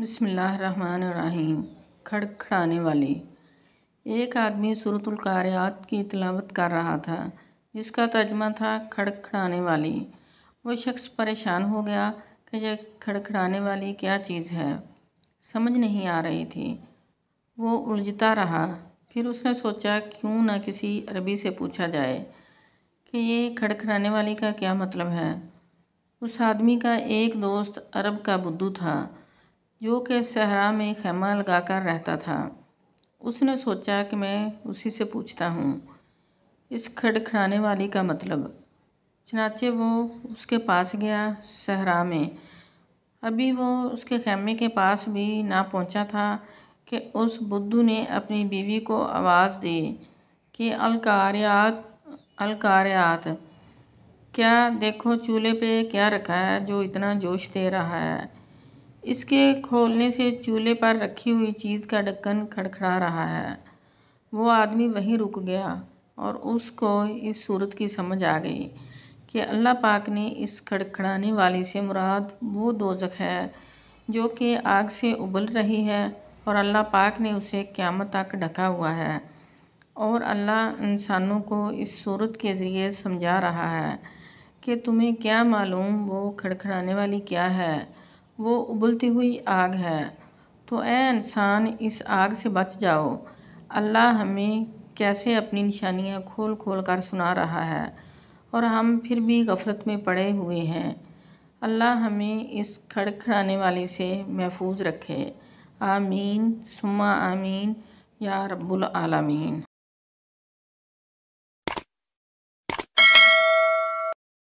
बसमीम खड़खड़ाने वाली एक आदमी सूरतुल्कारियात की तलावत कर रहा था जिसका तर्जमा था खड़खड़ाने वाली वो शख्स परेशान हो गया कि यह खड़खड़ाने वाली क्या चीज़ है समझ नहीं आ रही थी वो उलझता रहा फिर उसने सोचा क्यों ना किसी अरबी से पूछा जाए कि ये खड़खड़ाने वाली का क्या मतलब है उस आदमी का एक दोस्त अरब का बुद्धू था जो कि सहरा में खेमा लगाकर रहता था उसने सोचा कि मैं उसी से पूछता हूँ इस खड़खड़ाने वाली का मतलब चनाचे वो उसके पास गया सहरा में अभी वो उसके खेमे के पास भी ना पहुँचा था कि उस बुद्धू ने अपनी बीवी को आवाज़ दी कि अलकारियात अलकारियात क्या देखो चूल्हे पे क्या रखा है जो इतना जोश दे रहा है इसके खोलने से चूल्हे पर रखी हुई चीज़ का ढक्कन खड़खड़ा रहा है वो आदमी वहीं रुक गया और उसको इस सूरत की समझ आ गई कि अल्लाह पाक ने इस खड़खड़ाने वाली से मुराद वो दोजख है जो कि आग से उबल रही है और अल्लाह पाक ने उसे क़्यामत तक ढका हुआ है और अल्लाह इंसानों को इस सूरत के ज़रिए समझा रहा है कि तुम्हें क्या मालूम वो खड़खड़ाने वाली क्या है वो उबलती हुई आग है तो ए इंसान इस आग से बच जाओ अल्लाह हमें कैसे अपनी निशानियाँ खोल खोल कर सुना रहा है और हम फिर भी गफलत में पड़े हुए हैं अल्लाह हमें इस खड़खड़ाने वाले से महफूज रखे आमीन सुमा आमीन या रब्बुल आलमीन